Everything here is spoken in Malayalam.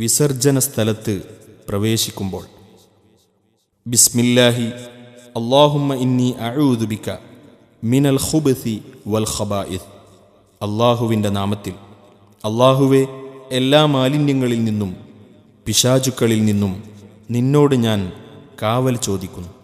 വിസർജന സ്ഥലത്ത് പ്രവേശിക്കുമ്പോൾ ബിസ്മില്ലാഹി അള്ളാഹുമ്മ ഇന്നി അഴൂദുബിക്ക മിനൽ ഖുബത്തി വൽ ഖബായിദ് അള്ളാഹുവിൻ്റെ നാമത്തിൽ അള്ളാഹുവെ എല്ലാ മാലിന്യങ്ങളിൽ നിന്നും പിശാചുക്കളിൽ നിന്നും നിന്നോട് ഞാൻ കാവൽ ചോദിക്കുന്നു